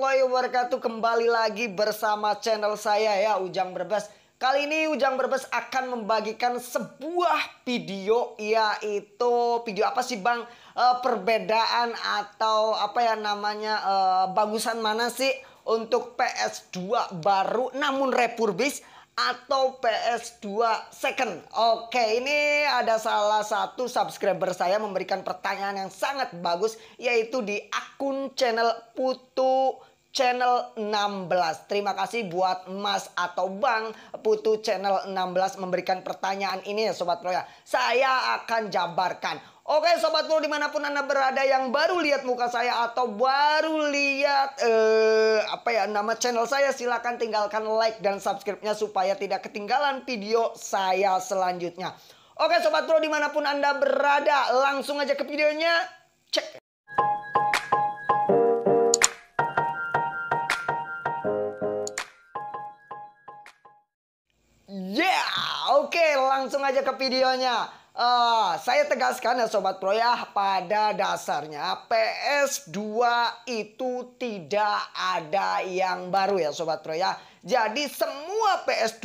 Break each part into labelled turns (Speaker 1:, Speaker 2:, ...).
Speaker 1: warahmatullahi wabarakatuh Kembali lagi bersama channel saya ya Ujang Berbes Kali ini Ujang Berbes akan membagikan sebuah video Yaitu video apa sih Bang? E, perbedaan atau apa ya namanya e, Bagusan mana sih untuk PS2 baru namun repurbis atau PS2 second. Oke, ini ada salah satu subscriber saya memberikan pertanyaan yang sangat bagus yaitu di akun channel Putu Channel 16. Terima kasih buat Mas atau Bang Putu Channel 16 memberikan pertanyaan ini ya Sobat Pro ya. Saya akan jabarkan. Oke Sobat Pro dimanapun Anda berada yang baru lihat muka saya atau baru lihat eh, apa ya nama channel saya silahkan tinggalkan like dan subscribe-nya supaya tidak ketinggalan video saya selanjutnya. Oke Sobat Pro dimanapun Anda berada langsung aja ke videonya. Cek. Oke, langsung aja ke videonya. Uh, saya tegaskan ya Sobat ya, pada dasarnya PS2 itu tidak ada yang baru ya Sobat ya. Jadi semua PS2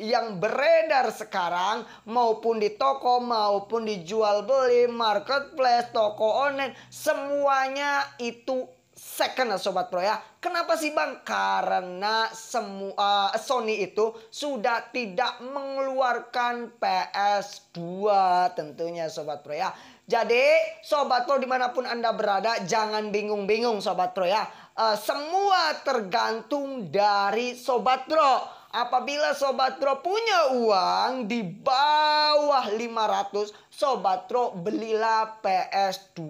Speaker 1: yang beredar sekarang maupun di toko maupun dijual beli, marketplace, toko online semuanya itu second sobat pro ya. Kenapa sih bang? Karena semua uh, Sony itu sudah tidak mengeluarkan PS2 tentunya sobat pro ya. Jadi sobat pro dimanapun anda berada jangan bingung-bingung sobat pro ya. Uh, semua tergantung dari sobat pro Apabila Sobat Pro punya uang di bawah 500, Sobat Pro belilah PS2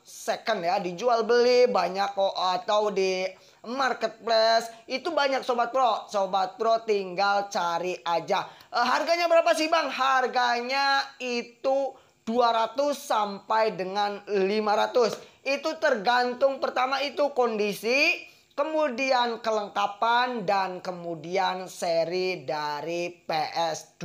Speaker 1: second ya. Dijual beli banyak kok atau di marketplace. Itu banyak Sobat Pro. Sobat Pro tinggal cari aja. E, harganya berapa sih Bang? Harganya itu 200 sampai dengan 500. Itu tergantung pertama itu kondisi kemudian kelengkapan dan kemudian seri dari PS2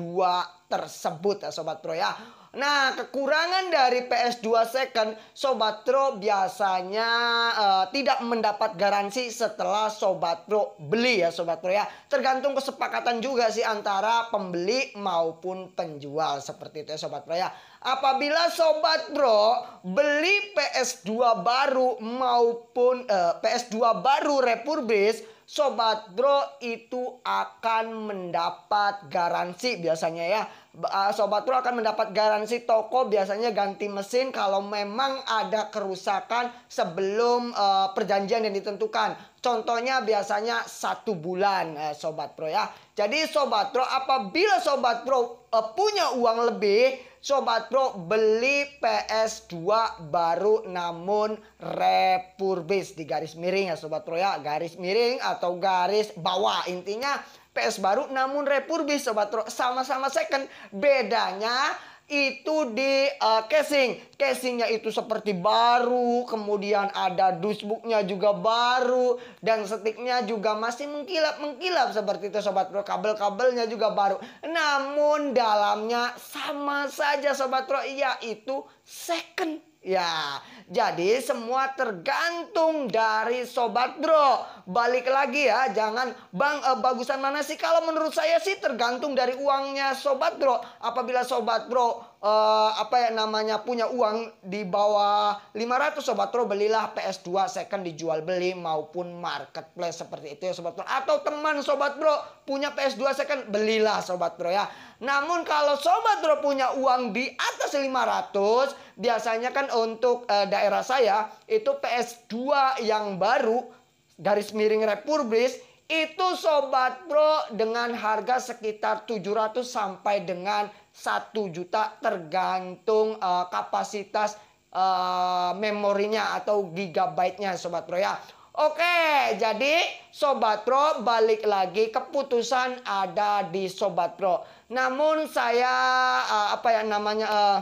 Speaker 1: tersebut ya Sobat Pro ya. Nah kekurangan dari PS2 second Sobat Pro biasanya uh, tidak mendapat garansi setelah Sobat Pro beli ya Sobat Pro ya. Tergantung kesepakatan juga sih antara pembeli maupun penjual seperti itu ya Sobat Pro ya. Apabila Sobat Pro beli PS2 baru maupun uh, eh, PS2 baru refurbished sobat bro itu akan mendapat garansi biasanya ya. Eh, sobat bro akan mendapat garansi toko biasanya ganti mesin kalau memang ada kerusakan sebelum uh, perjanjian yang ditentukan. Contohnya biasanya satu bulan eh, sobat bro ya. Jadi sobat bro apabila sobat bro uh, punya uang lebih Sobat Pro beli PS2 baru namun repurbis di garis miring ya Sobat Pro ya garis miring atau garis bawah intinya PS baru namun repurbis Sobat Pro sama-sama second bedanya itu di uh, casing. Casingnya itu seperti baru, kemudian ada dusbuknya juga baru, dan sticknya juga masih mengkilap-mengkilap seperti itu Sobat Pro. Kabel-kabelnya juga baru. Namun dalamnya sama saja Sobat Pro, yaitu second Ya, jadi semua tergantung dari sobat bro. Balik lagi ya, jangan bang eh, bagusan mana sih? Kalau menurut saya sih tergantung dari uangnya sobat bro. Apabila sobat bro uh, apa ya namanya punya uang di bawah 500 sobat Pro belilah PS2 second dijual beli maupun marketplace seperti itu ya sobat Pro atau teman sobat bro punya PS2 second belilah sobat Pro ya. Namun kalau sobat bro punya uang di atas 500 biasanya kan untuk uh, daerah saya itu PS2 yang baru garis miring republis itu sobat bro dengan harga sekitar 700 sampai dengan 1 juta tergantung uh, kapasitas uh, memorinya atau gigabyte-nya sobat Pro ya. Oke, jadi Sobat Pro balik lagi keputusan ada di Sobat Pro. Namun saya uh, apa yang namanya uh,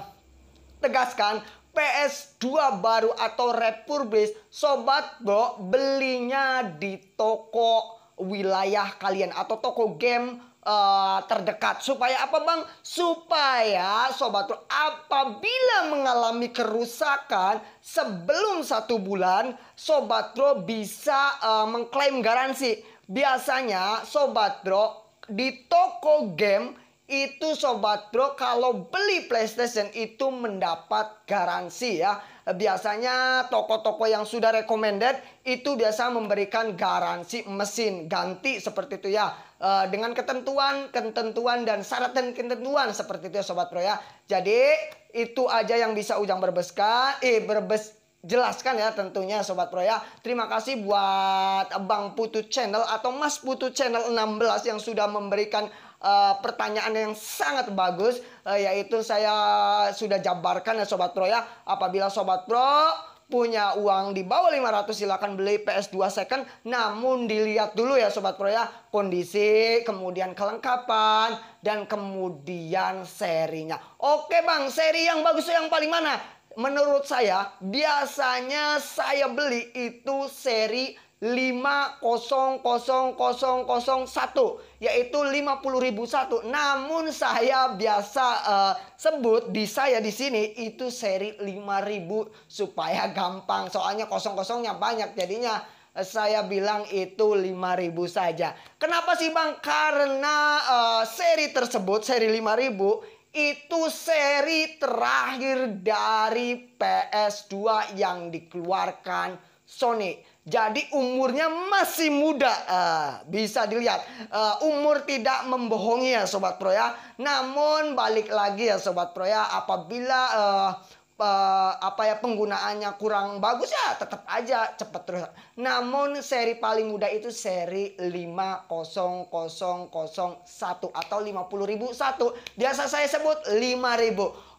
Speaker 1: tegaskan PS2 baru atau Repurbis Sobat Pro belinya di toko wilayah kalian atau toko game Eh, terdekat. Supaya apa bang? Supaya sobatul apabila mengalami kerusakan sebelum satu bulan, sobat sobatro bisa uh, mengklaim garansi. Biasanya sobat sobatro di toko game itu sobat bro kalau beli PlayStation itu mendapat garansi ya. Biasanya toko-toko yang sudah recommended itu biasa memberikan garansi mesin ganti seperti itu ya. E, dengan ketentuan, ketentuan dan syarat dan ketentuan seperti itu ya sobat bro ya. Jadi itu aja yang bisa Ujang berbeskan, eh berbes jelaskan ya tentunya Sobat bro ya. Terima kasih buat Bang Putu Channel atau Mas Putu Channel 16 yang sudah memberikan Eh, pertanyaan yang sangat bagus uh, yaitu saya sudah jabarkan ya Sobat Pro ya. Apabila Sobat Pro punya uang di bawah 500 silahkan beli PS2 second namun dilihat dulu ya Sobat Pro ya kondisi kemudian kelengkapan dan kemudian serinya oke Bang seri yang bagus yang paling mana menurut saya biasanya saya beli itu seri satu yaitu 50001. Namun saya biasa uh, sebut di saya di sini itu seri 5000 supaya gampang. Soalnya kosong-kosongnya banyak jadinya eh, saya bilang itu 5000 saja. Kenapa sih Bang? Karena uh, seri tersebut seri 5000 itu seri terakhir dari PS2 yang dikeluarkan Sony. Jadi umurnya masih muda, uh, bisa dilihat. Uh, umur tidak membohongi ya Sobat Pro ya. Namun balik lagi ya Sobat Pro ya, apabila uh, uh, apa ya penggunaannya kurang bagus ya tetap aja cepat terus. Namun seri paling muda itu seri 50001 atau 50001. Biasa saya sebut 5000.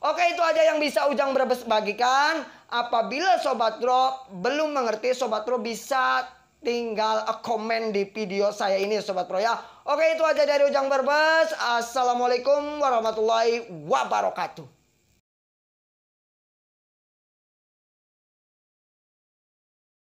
Speaker 1: Oke itu aja yang bisa Ujang Brebes bagikan apabila sobat Bro belum mengerti sobat Bro bisa tinggal komen di video saya ini sobat Bro ya. Oke itu aja dari Ujang Berbes. Assalamualaikum warahmatullahi wabarakatuh.